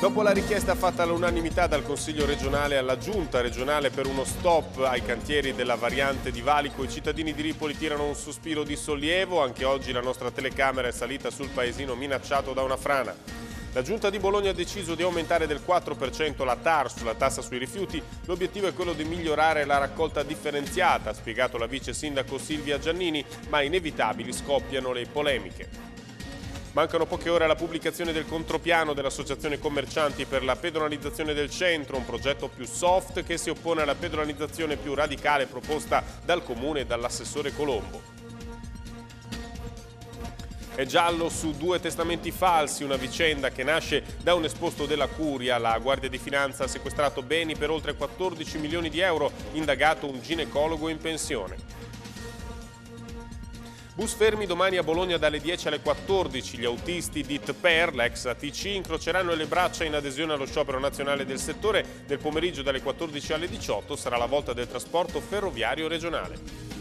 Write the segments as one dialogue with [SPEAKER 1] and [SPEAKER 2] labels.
[SPEAKER 1] Dopo la richiesta fatta all'unanimità dal Consiglio regionale alla Giunta regionale per uno stop ai cantieri della variante di Valico, i cittadini di Ripoli tirano un sospiro di sollievo. Anche oggi la nostra telecamera è salita sul paesino minacciato da una frana. La Giunta di Bologna ha deciso di aumentare del 4% la TAR sulla tassa sui rifiuti. L'obiettivo è quello di migliorare la raccolta differenziata, ha spiegato la vice sindaco Silvia Giannini, ma inevitabili scoppiano le polemiche. Mancano poche ore alla pubblicazione del contropiano dell'Associazione Commercianti per la pedonalizzazione del centro, un progetto più soft che si oppone alla pedonalizzazione più radicale proposta dal Comune e dall'assessore Colombo. È giallo su due testamenti falsi, una vicenda che nasce da un esposto della Curia. La Guardia di Finanza ha sequestrato beni per oltre 14 milioni di euro, indagato un ginecologo in pensione. Bus fermi domani a Bologna dalle 10 alle 14. Gli autisti di TPER, l'ex ATC, incroceranno le braccia in adesione allo sciopero nazionale del settore. Nel pomeriggio dalle 14 alle 18 sarà la volta del trasporto ferroviario regionale.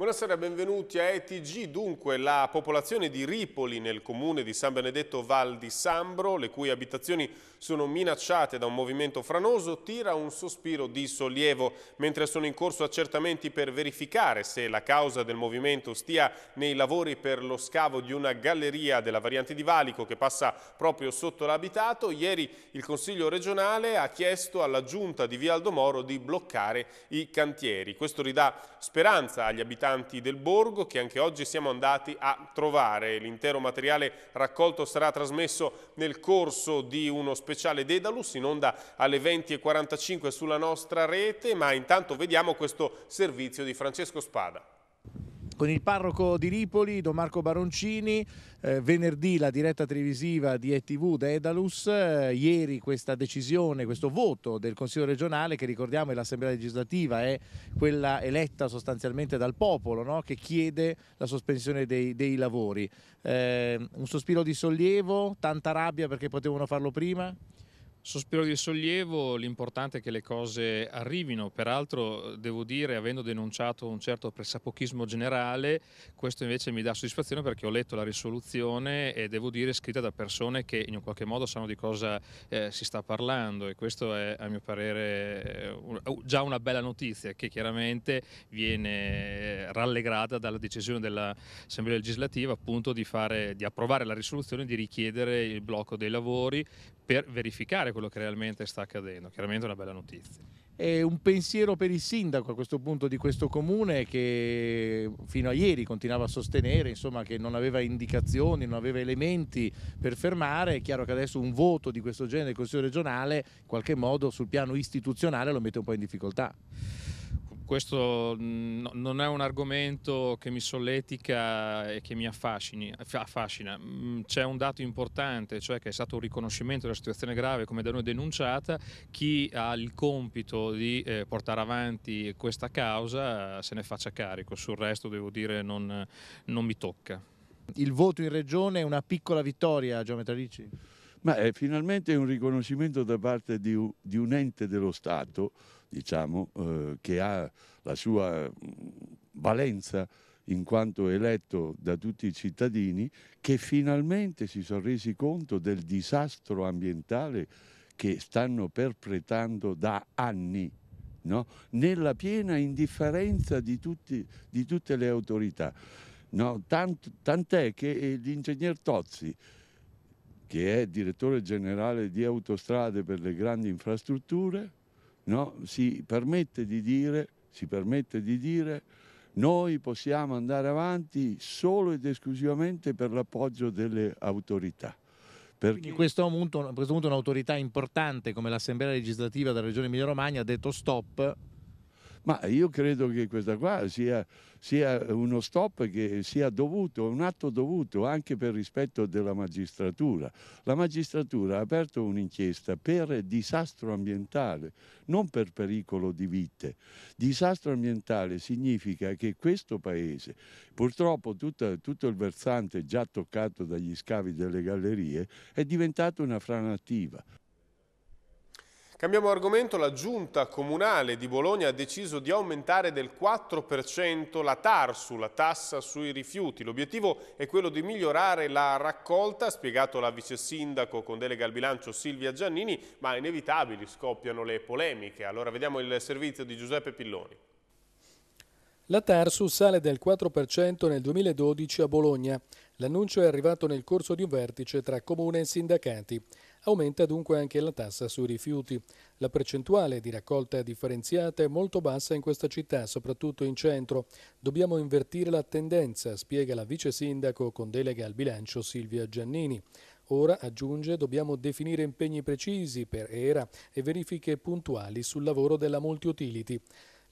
[SPEAKER 1] Buonasera, benvenuti a ETG. Dunque, la popolazione di Ripoli nel comune di San Benedetto Val di Sambro, le cui abitazioni sono minacciate da un movimento franoso, tira un sospiro di sollievo, mentre sono in corso accertamenti per verificare se la causa del movimento stia nei lavori per lo scavo di una galleria della variante di Valico che passa proprio sotto l'abitato. Ieri il Consiglio regionale ha chiesto alla giunta di Vialdomoro di bloccare i cantieri. Questo ridà speranza agli abitanti del borgo che anche oggi siamo andati a trovare. L'intero materiale raccolto sarà trasmesso nel corso di uno speciale Dedalus in onda alle 20.45 sulla nostra rete, ma intanto vediamo questo servizio di Francesco Spada
[SPEAKER 2] con il parroco di Ripoli, Don Marco Baroncini, eh, venerdì la diretta televisiva di ETV Dedalus, eh, ieri questa decisione, questo voto del Consiglio regionale che ricordiamo è l'Assemblea legislativa, è quella eletta sostanzialmente dal popolo no? che chiede la sospensione dei, dei lavori. Eh, un sospiro di sollievo, tanta rabbia perché potevano farlo prima? Sospiro di
[SPEAKER 3] sollievo, l'importante è che le cose arrivino, peraltro devo dire, avendo denunciato un certo pressapochismo generale, questo invece mi dà soddisfazione perché ho letto la risoluzione e devo dire scritta da persone che in un qualche modo sanno di cosa eh, si sta parlando e questo è a mio parere eh, già una bella notizia che chiaramente viene eh, rallegrata dalla decisione dell'Assemblea legislativa appunto di, fare, di approvare la risoluzione e di richiedere il blocco dei lavori per verificare quello che realmente sta accadendo. Chiaramente è una bella notizia.
[SPEAKER 2] È un pensiero per il sindaco a questo punto di questo comune che fino a ieri continuava a sostenere insomma, che non aveva indicazioni, non aveva elementi per fermare. È chiaro che adesso un voto di questo genere del Consiglio regionale in qualche modo sul piano istituzionale lo mette un po' in difficoltà questo no,
[SPEAKER 3] non è un argomento che mi solletica e che mi affascini, affascina. Mm, c'è un dato importante, cioè che è stato un riconoscimento della situazione grave come da noi denunciata, chi ha il compito di eh, portare avanti questa causa se ne faccia carico, sul resto devo dire non, non mi tocca.
[SPEAKER 2] Il voto in regione è una piccola vittoria, Giometra Ricci?
[SPEAKER 4] Ma è finalmente un riconoscimento da parte di, di un ente dello Stato diciamo, eh, che ha la sua valenza in quanto eletto da tutti i cittadini, che finalmente si sono resi conto del disastro ambientale che stanno perpetrando da anni. No? nella piena indifferenza di, tutti, di tutte le autorità. No? Tant, tant'è che eh, l'ingegner Tozzi, che è direttore generale di autostrade per le grandi infrastrutture, no? si, permette di dire, si permette di dire noi possiamo andare avanti solo ed esclusivamente per l'appoggio delle autorità. Perché... Quindi
[SPEAKER 2] questo, punto, questo punto un'autorità importante come l'Assemblea legislativa della Regione Emilia Romagna ha detto stop
[SPEAKER 4] ma io credo che questa qua sia, sia uno stop che sia dovuto, un atto dovuto anche per rispetto della magistratura. La magistratura ha aperto un'inchiesta per disastro ambientale, non per pericolo di vite. Disastro ambientale significa che questo paese, purtroppo tutta, tutto il versante già toccato dagli scavi delle gallerie, è diventato una frana attiva.
[SPEAKER 1] Cambiamo argomento, la giunta comunale di Bologna ha deciso di aumentare del 4% la TARSU, la tassa sui rifiuti. L'obiettivo è quello di migliorare la raccolta, ha spiegato la vice sindaco con delega al bilancio Silvia Giannini, ma inevitabili scoppiano le polemiche. Allora vediamo il servizio di Giuseppe Pilloni.
[SPEAKER 5] La Tarsu sale del 4% nel 2012 a Bologna. L'annuncio è arrivato nel corso di un vertice tra comune e sindacati. Aumenta dunque anche la tassa sui rifiuti. La percentuale di raccolta differenziata è molto bassa in questa città, soprattutto in centro. Dobbiamo invertire la tendenza, spiega la vice sindaco con delega al bilancio Silvia Giannini. Ora, aggiunge, dobbiamo definire impegni precisi per ERA e verifiche puntuali sul lavoro della multiutility.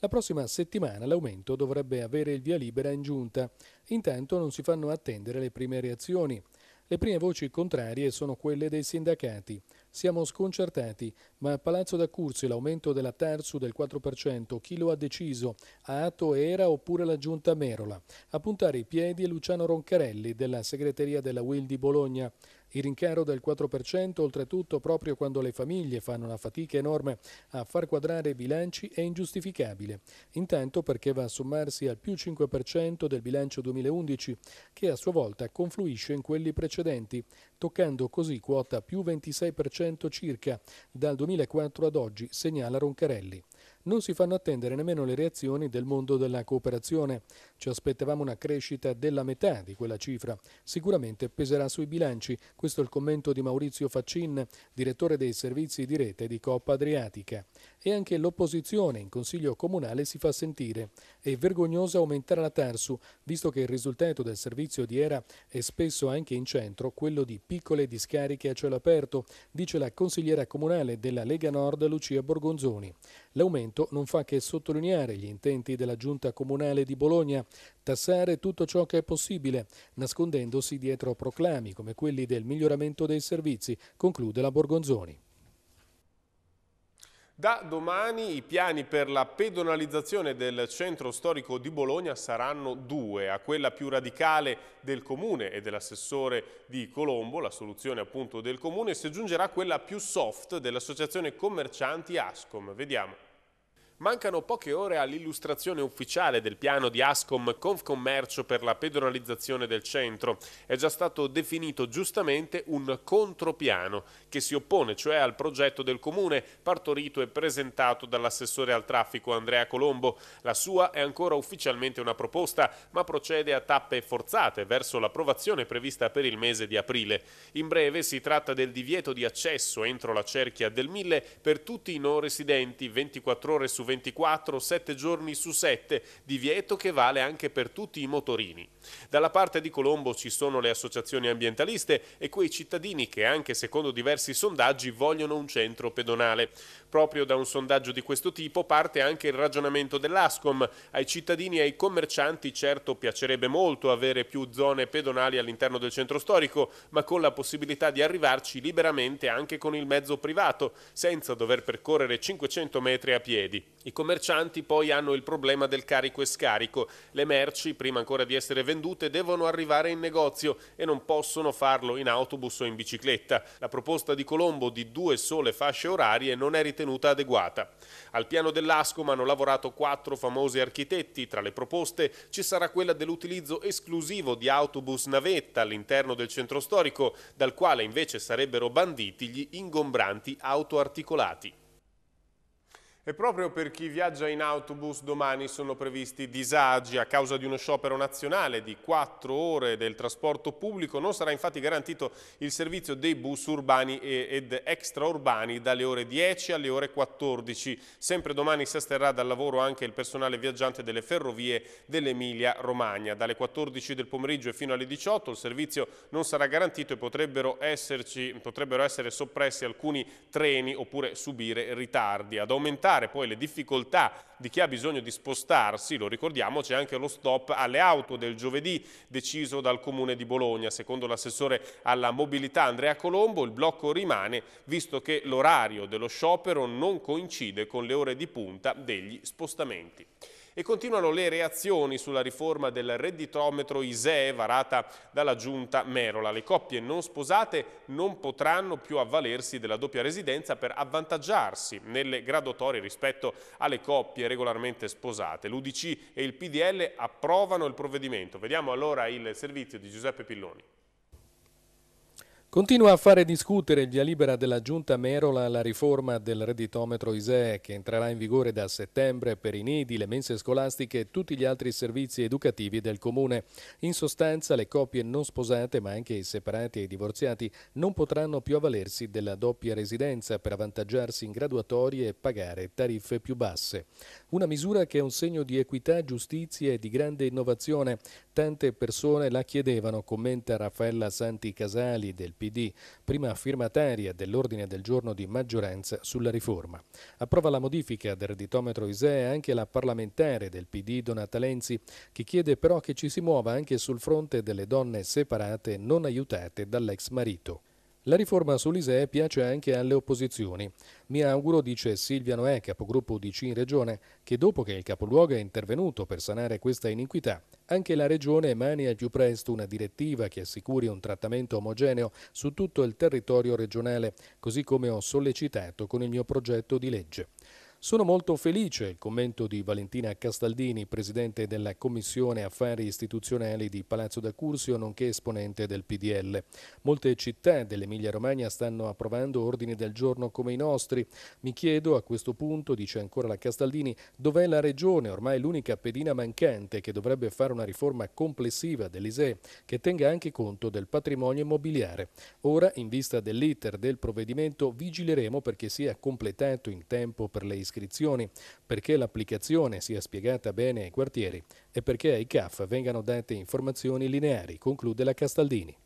[SPEAKER 5] La prossima settimana l'aumento dovrebbe avere il via libera in giunta. Intanto non si fanno attendere le prime reazioni. Le prime voci contrarie sono quelle dei sindacati. Siamo sconcertati, ma a Palazzo da Cursi l'aumento della Tarsu del 4%, chi lo ha deciso? A Ato Era oppure la Giunta Merola? A puntare i piedi è Luciano Roncarelli della segreteria della Will di Bologna. Il rincaro del 4% oltretutto proprio quando le famiglie fanno una fatica enorme a far quadrare i bilanci è ingiustificabile. Intanto perché va a sommarsi al più 5% del bilancio 2011 che a sua volta confluisce in quelli precedenti, toccando così quota più 26% circa dal 2004 ad oggi, segnala Roncarelli non si fanno attendere nemmeno le reazioni del mondo della cooperazione. Ci aspettavamo una crescita della metà di quella cifra. Sicuramente peserà sui bilanci. Questo è il commento di Maurizio Faccin, direttore dei servizi di rete di Coppa Adriatica e anche l'opposizione in Consiglio Comunale si fa sentire. È vergognoso aumentare la Tarsu, visto che il risultato del servizio di ERA è spesso anche in centro quello di piccole discariche a cielo aperto, dice la consigliera comunale della Lega Nord Lucia Borgonzoni. L'aumento non fa che sottolineare gli intenti della Giunta Comunale di Bologna, tassare tutto ciò che è possibile, nascondendosi dietro proclami come quelli del miglioramento dei servizi, conclude la Borgonzoni.
[SPEAKER 1] Da domani i piani per la pedonalizzazione del centro storico di Bologna saranno due, a quella più radicale del comune e dell'assessore di Colombo, la soluzione appunto del comune, si aggiungerà quella più soft dell'associazione commercianti Ascom. Vediamo. Mancano poche ore all'illustrazione ufficiale del piano di Ascom Confcommercio per la pedonalizzazione del centro. È già stato definito giustamente un contropiano che si oppone cioè al progetto del comune partorito e presentato dall'assessore al traffico Andrea Colombo. La sua è ancora ufficialmente una proposta, ma procede a tappe forzate verso l'approvazione prevista per il mese di aprile. In breve si tratta del divieto di accesso entro la cerchia del 1000 per tutti i non residenti 24 ore su 24 24, 7 giorni su 7, divieto che vale anche per tutti i motorini. Dalla parte di Colombo ci sono le associazioni ambientaliste e quei cittadini che anche secondo diversi sondaggi vogliono un centro pedonale. Proprio da un sondaggio di questo tipo parte anche il ragionamento dell'ASCOM. Ai cittadini e ai commercianti certo piacerebbe molto avere più zone pedonali all'interno del centro storico, ma con la possibilità di arrivarci liberamente anche con il mezzo privato, senza dover percorrere 500 metri a piedi. I commercianti poi hanno il problema del carico e scarico. Le merci, prima ancora di essere vendute, devono arrivare in negozio e non possono farlo in autobus o in bicicletta. La proposta di Colombo di due sole fasce orarie non è ritenuta adeguata. Al piano dell'Ascom hanno lavorato quattro famosi architetti. Tra le proposte ci sarà quella dell'utilizzo esclusivo di autobus navetta all'interno del centro storico, dal quale invece sarebbero banditi gli ingombranti autoarticolati. E proprio per chi viaggia in autobus domani sono previsti disagi a causa di uno sciopero nazionale di 4 ore del trasporto pubblico. Non sarà infatti garantito il servizio dei bus urbani ed extraurbani dalle ore 10 alle ore 14. Sempre domani si asterrà dal lavoro anche il personale viaggiante delle ferrovie dell'Emilia-Romagna. Dalle 14 del pomeriggio e fino alle 18 il servizio non sarà garantito e potrebbero, esserci, potrebbero essere soppressi alcuni treni oppure subire ritardi. Ad aumentare affrontare poi le difficoltà di chi ha bisogno di spostarsi, lo ricordiamo c'è anche lo stop alle auto del giovedì deciso dal Comune di Bologna, secondo l'assessore alla mobilità Andrea Colombo il blocco rimane visto che l'orario dello sciopero non coincide con le ore di punta degli spostamenti. E continuano le reazioni sulla riforma del redditometro ISEE varata dalla giunta Merola. Le coppie non sposate non potranno più avvalersi della doppia residenza per avvantaggiarsi nelle graduatorie rispetto alle coppie regolarmente sposate. L'Udc e il PDL approvano il provvedimento. Vediamo allora il servizio di Giuseppe Pilloni.
[SPEAKER 5] Continua a fare discutere il via libera della Giunta Merola la riforma del redditometro ISEE che entrerà in vigore da settembre per i nidi, le mense scolastiche e tutti gli altri servizi educativi del Comune. In sostanza le coppie non sposate ma anche i separati e i divorziati non potranno più avvalersi della doppia residenza per avvantaggiarsi in graduatorie e pagare tariffe più basse. Una misura che è un segno di equità, giustizia e di grande innovazione tante persone la chiedevano, commenta Raffaella Santi Casali del PD, prima firmataria dell'ordine del giorno di maggioranza sulla riforma. Approva la modifica del redditometro ISEE anche la parlamentare del PD Donata Lenzi, che chiede però che ci si muova anche sul fronte delle donne separate non aiutate dall'ex marito. La riforma sull'ISEE piace anche alle opposizioni. Mi auguro, dice Silvia Noè, capogruppo di C in Regione, che dopo che il capoluogo è intervenuto per sanare questa iniquità, anche la Regione emani al più presto una direttiva che assicuri un trattamento omogeneo su tutto il territorio regionale, così come ho sollecitato con il mio progetto di legge. Sono molto felice, il commento di Valentina Castaldini, presidente della Commissione Affari Istituzionali di Palazzo da Cursio, nonché esponente del PDL. Molte città dell'Emilia Romagna stanno approvando ordini del giorno come i nostri. Mi chiedo a questo punto, dice ancora la Castaldini, dov'è la Regione, ormai l'unica pedina mancante che dovrebbe fare una riforma complessiva dell'ISE che tenga anche conto del patrimonio immobiliare. Ora, in vista dell'iter del provvedimento, vigileremo perché sia completato in tempo per le istituzioni iscrizioni, perché l'applicazione sia spiegata bene ai quartieri e perché ai CAF vengano date informazioni lineari, conclude la Castaldini.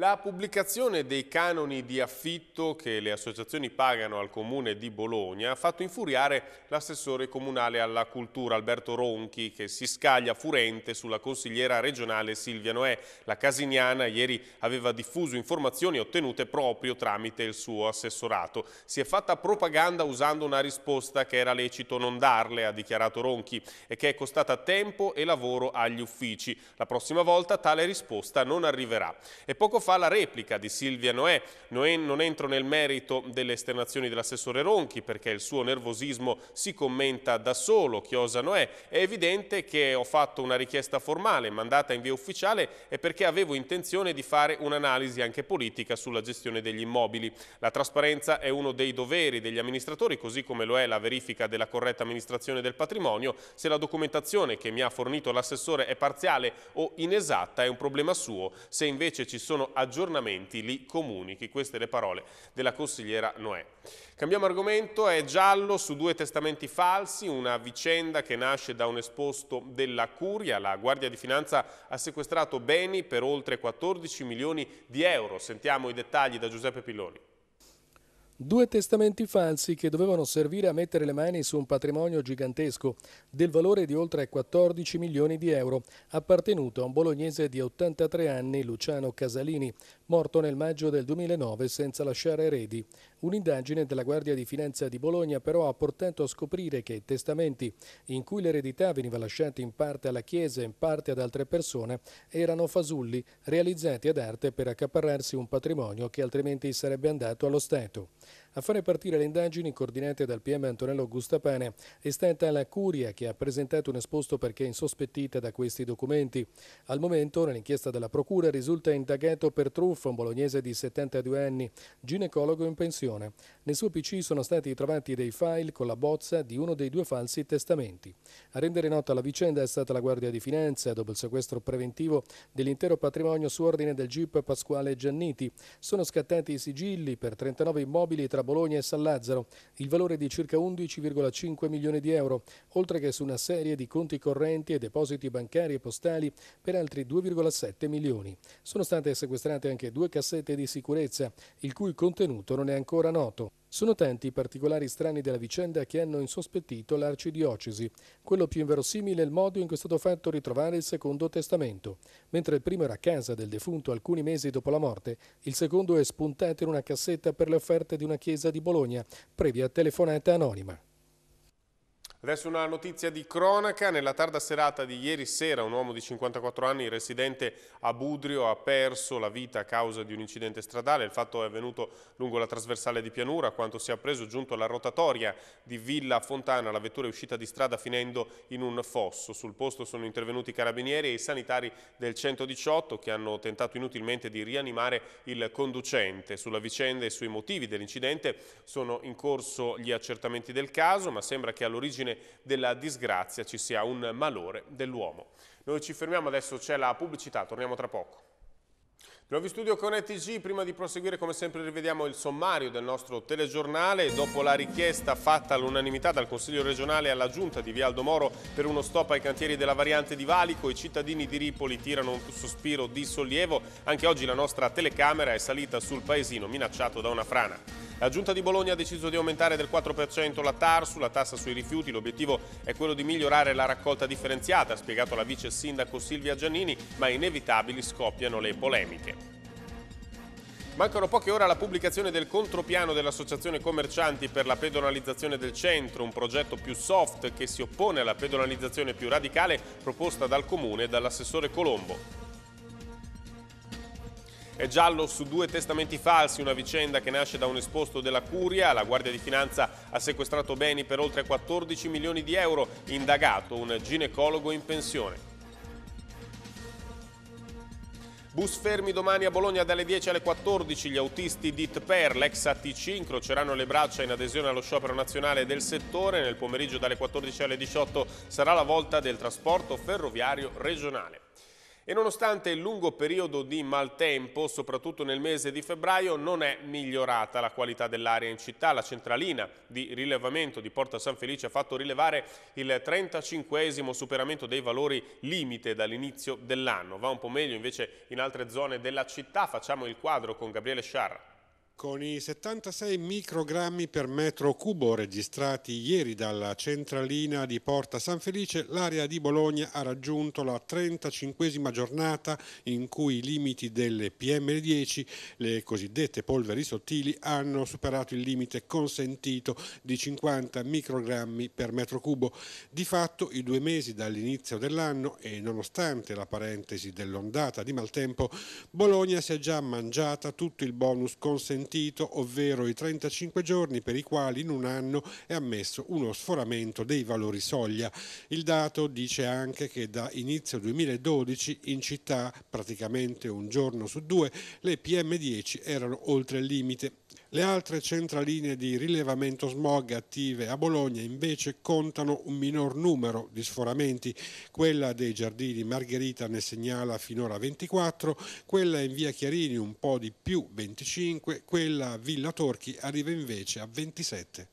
[SPEAKER 1] La pubblicazione dei canoni di affitto che le associazioni pagano al Comune di Bologna ha fatto infuriare l'assessore comunale alla cultura Alberto Ronchi che si scaglia furente sulla consigliera regionale Silvia Noè. La casiniana ieri aveva diffuso informazioni ottenute proprio tramite il suo assessorato. Si è fatta propaganda usando una risposta che era lecito non darle, ha dichiarato Ronchi, e che è costata tempo e lavoro agli uffici. La prossima volta tale risposta non arriverà. E poco fa fa la replica di Silvia Noè. Noè non entro nel merito delle esternazioni dell'assessore Ronchi perché il suo nervosismo si commenta da solo, chiosa Noè. È evidente che ho fatto una richiesta formale mandata in via ufficiale e perché avevo intenzione di fare un'analisi anche politica sulla gestione degli immobili. La trasparenza è uno dei doveri degli amministratori, così come lo è la verifica della corretta amministrazione del patrimonio. Se la documentazione che mi ha fornito l'assessore è parziale o inesatta è un problema suo. Se invece ci sono aggiornamenti li comunichi. Queste le parole della consigliera Noè. Cambiamo argomento, è giallo su due testamenti falsi, una vicenda che nasce da un esposto della Curia. La Guardia di Finanza ha sequestrato beni per oltre 14 milioni di euro. Sentiamo i dettagli da Giuseppe Pilloni.
[SPEAKER 5] Due testamenti falsi che dovevano servire a mettere le mani su un patrimonio gigantesco del valore di oltre 14 milioni di euro appartenuto a un bolognese di 83 anni, Luciano Casalini, morto nel maggio del 2009 senza lasciare eredi. Un'indagine della Guardia di Finanza di Bologna però ha portato a scoprire che i testamenti in cui l'eredità veniva lasciata in parte alla Chiesa e in parte ad altre persone erano fasulli realizzati ad arte per accaparrarsi un patrimonio che altrimenti sarebbe andato allo Stato. A fare partire le indagini coordinate dal PM Antonello Gustapane è stata la Curia che ha presentato un esposto perché insospettita da questi documenti. Al momento, nell'inchiesta della Procura, risulta indagato per truffa un bolognese di 72 anni, ginecologo in pensione. Nel suo PC sono stati trovati dei file con la bozza di uno dei due falsi testamenti. A rendere nota la vicenda è stata la Guardia di Finanza, dopo il sequestro preventivo dell'intero patrimonio su ordine del GIP Pasquale Gianniti. Sono scattati i sigilli per 39 immobili tra tra Bologna e San Lazzaro, il valore di circa 11,5 milioni di euro, oltre che su una serie di conti correnti e depositi bancari e postali per altri 2,7 milioni. Sono state sequestrate anche due cassette di sicurezza, il cui contenuto non è ancora noto. Sono tanti i particolari strani della vicenda che hanno insospettito l'arcidiocesi. Quello più inverosimile è il modo in cui è stato fatto ritrovare il secondo testamento. Mentre il primo era a casa del defunto alcuni mesi dopo la morte, il secondo è spuntato in una cassetta per le offerte di una chiesa di Bologna, previa telefonata anonima.
[SPEAKER 1] Adesso una notizia di cronaca, nella tarda serata di ieri sera un uomo di 54 anni residente a Budrio ha perso la vita a causa di un incidente stradale, il fatto è avvenuto lungo la trasversale di Pianura, quanto si è appreso giunto alla rotatoria di Villa Fontana, la vettura è uscita di strada finendo in un fosso, sul posto sono intervenuti i carabinieri e i sanitari del 118 che hanno tentato inutilmente di rianimare il conducente, sulla vicenda e sui motivi dell'incidente sono in corso gli accertamenti del caso ma sembra che all'origine fine della disgrazia ci sia un malore dell'uomo. Noi ci fermiamo adesso, c'è la pubblicità, torniamo tra poco. Nuovi studio con ETG, prima di proseguire come sempre rivediamo il sommario del nostro telegiornale. Dopo la richiesta fatta all'unanimità dal Consiglio regionale alla Giunta di Vialdo Moro per uno stop ai cantieri della variante di Valico, i cittadini di Ripoli tirano un sospiro di sollievo. Anche oggi la nostra telecamera è salita sul paesino minacciato da una frana. La Giunta di Bologna ha deciso di aumentare del 4% la TARSU, la tassa sui rifiuti. L'obiettivo è quello di migliorare la raccolta differenziata, ha spiegato la vice sindaco Silvia Giannini, ma inevitabili scoppiano le polemiche. Mancano poche ore alla pubblicazione del contropiano dell'Associazione Commercianti per la pedonalizzazione del centro, un progetto più soft che si oppone alla pedonalizzazione più radicale proposta dal Comune e dall'assessore Colombo. È giallo su due testamenti falsi, una vicenda che nasce da un esposto della Curia. La Guardia di Finanza ha sequestrato beni per oltre 14 milioni di euro, indagato un ginecologo in pensione. Bus fermi domani a Bologna dalle 10 alle 14. Gli autisti di TPER, l'ex ATC, incroceranno le braccia in adesione allo sciopero nazionale del settore. Nel pomeriggio dalle 14 alle 18 sarà la volta del trasporto ferroviario regionale e nonostante il lungo periodo di maltempo, soprattutto nel mese di febbraio, non è migliorata la qualità dell'aria in città. La centralina di rilevamento di Porta San Felice ha fatto rilevare il 35 superamento dei valori limite dall'inizio dell'anno. Va un po' meglio invece in altre zone della città. Facciamo il quadro con Gabriele Sciarra.
[SPEAKER 6] Con i 76 microgrammi per metro cubo registrati ieri dalla centralina di Porta San Felice, l'area di Bologna ha raggiunto la 35 giornata in cui i limiti delle PM10, le cosiddette polveri sottili, hanno superato il limite consentito di 50 microgrammi per metro cubo. Di fatto i due mesi dall'inizio dell'anno e nonostante la parentesi dell'ondata di maltempo, Bologna si è già mangiata tutto il bonus consentito consentito, ovvero i 35 giorni per i quali in un anno è ammesso uno sforamento dei valori soglia. Il dato dice anche che da inizio 2012 in città, praticamente un giorno su due, le PM10 erano oltre il limite le altre centraline di rilevamento smog attive a Bologna invece contano un minor numero di sforamenti. Quella dei giardini Margherita ne segnala finora 24, quella in via Chiarini un po' di più 25, quella Villa Torchi arriva invece a 27.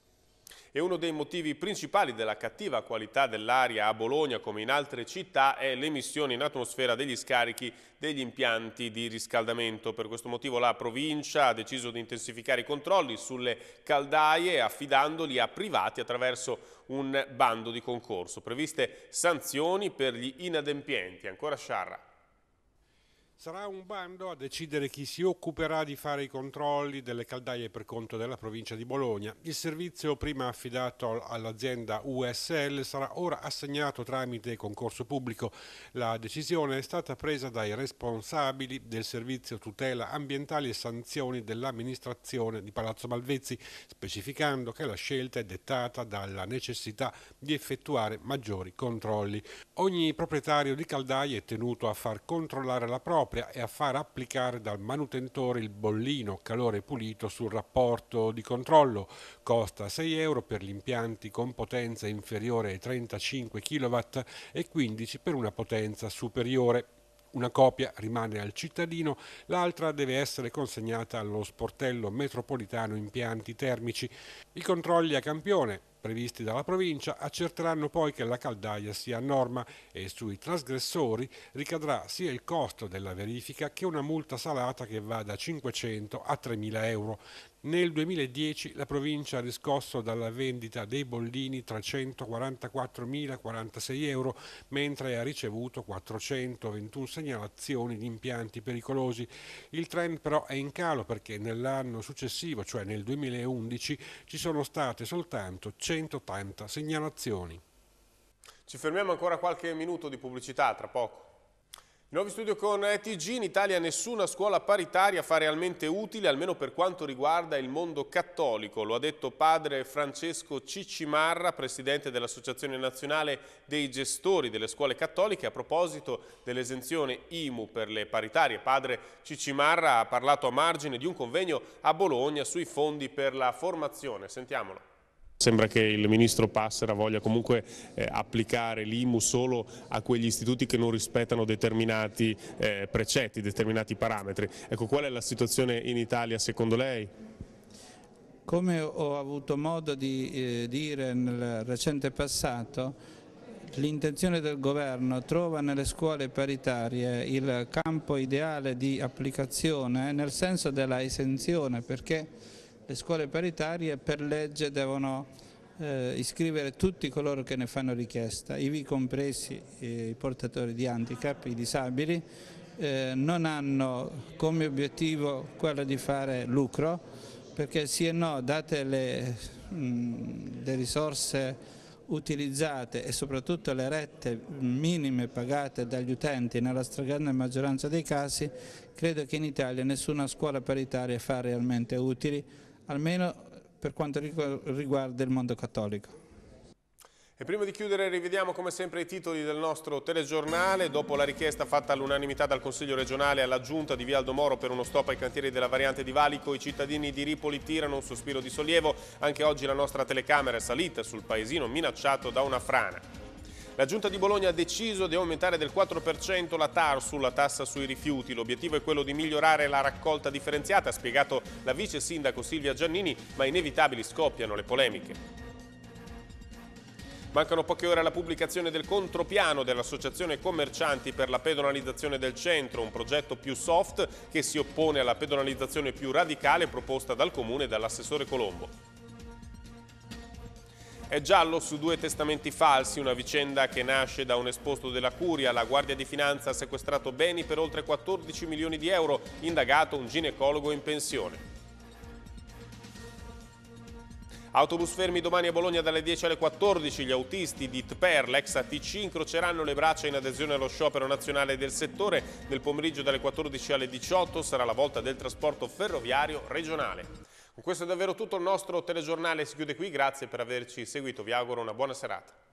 [SPEAKER 1] E uno dei motivi principali della cattiva qualità dell'aria a Bologna, come in altre città, è l'emissione in atmosfera degli scarichi degli impianti di riscaldamento. Per questo motivo la provincia ha deciso di intensificare i controlli sulle caldaie affidandoli a privati attraverso un bando di concorso. Previste sanzioni per gli inadempienti. Ancora Sciarra.
[SPEAKER 6] Sarà un bando a decidere chi si occuperà di fare i controlli delle caldaie per conto della provincia di Bologna. Il servizio prima affidato all'azienda USL sarà ora assegnato tramite concorso pubblico. La decisione è stata presa dai responsabili del servizio tutela ambientali e sanzioni dell'amministrazione di Palazzo Malvezzi, specificando che la scelta è dettata dalla necessità di effettuare maggiori controlli. Ogni proprietario di caldaie è tenuto a far controllare la propria propria e a far applicare dal manutentore il bollino calore pulito sul rapporto di controllo. Costa 6 euro per gli impianti con potenza inferiore ai 35 kW e 15 per una potenza superiore. Una copia rimane al cittadino, l'altra deve essere consegnata allo sportello metropolitano impianti termici. I controlli a campione, previsti dalla provincia, accerteranno poi che la caldaia sia a norma e sui trasgressori ricadrà sia il costo della verifica che una multa salata che va da 500 a 3.000 euro. Nel 2010 la provincia ha riscosso dalla vendita dei bollini 344.046 euro, mentre ha ricevuto 421 segnalazioni di impianti pericolosi. Il trend però è in calo perché nell'anno successivo, cioè nel 2011, ci sono state soltanto 180 segnalazioni.
[SPEAKER 1] Ci fermiamo ancora qualche minuto di pubblicità, tra poco. Nuovi studio con eh, TG, in Italia nessuna scuola paritaria fa realmente utile, almeno per quanto riguarda il mondo cattolico. Lo ha detto padre Francesco Ciccimarra, presidente dell'Associazione Nazionale dei Gestori delle Scuole Cattoliche, a proposito dell'esenzione IMU per le paritarie. Padre Ciccimarra ha parlato a margine di un convegno a Bologna sui fondi per la formazione. Sentiamolo. Sembra che il ministro Passera voglia comunque eh, applicare l'IMU solo a quegli istituti che non rispettano determinati eh, precetti, determinati parametri. Ecco, qual è la situazione in Italia secondo lei?
[SPEAKER 3] Come ho avuto modo di eh, dire nel recente passato, l'intenzione del governo trova nelle scuole paritarie il campo ideale di applicazione nel senso della esenzione perché le scuole paritarie per legge devono eh, iscrivere tutti coloro che ne fanno richiesta, ivi compresi eh, i portatori di handicap, i disabili, eh, non hanno come obiettivo quello di fare lucro, perché sì e no, date le, mh, le risorse utilizzate e soprattutto le rette minime pagate dagli utenti nella stragrande maggioranza dei casi, credo che in Italia nessuna scuola paritaria fa realmente utili almeno per quanto riguarda il mondo cattolico.
[SPEAKER 1] E prima di chiudere rivediamo come sempre i titoli del nostro telegiornale. Dopo la richiesta fatta all'unanimità dal Consiglio regionale alla giunta di Vialdo Moro per uno stop ai cantieri della variante di Valico, i cittadini di Ripoli tirano un sospiro di sollievo. Anche oggi la nostra telecamera è salita sul paesino minacciato da una frana. La Giunta di Bologna ha deciso di aumentare del 4% la TAR sulla tassa sui rifiuti. L'obiettivo è quello di migliorare la raccolta differenziata, ha spiegato la vice sindaco Silvia Giannini, ma inevitabili scoppiano le polemiche. Mancano poche ore alla pubblicazione del contropiano dell'Associazione Commercianti per la pedonalizzazione del centro, un progetto più soft che si oppone alla pedonalizzazione più radicale proposta dal Comune e dall'assessore Colombo. È giallo su due testamenti falsi, una vicenda che nasce da un esposto della Curia. La Guardia di Finanza ha sequestrato beni per oltre 14 milioni di euro, indagato un ginecologo in pensione. Autobus fermi domani a Bologna dalle 10 alle 14. Gli autisti di TPER, l'ex ATC, incroceranno le braccia in adesione allo sciopero nazionale del settore. Nel pomeriggio dalle 14 alle 18 sarà la volta del trasporto ferroviario regionale. Con questo è davvero tutto il nostro telegiornale, si chiude qui, grazie per averci seguito, vi auguro una buona serata.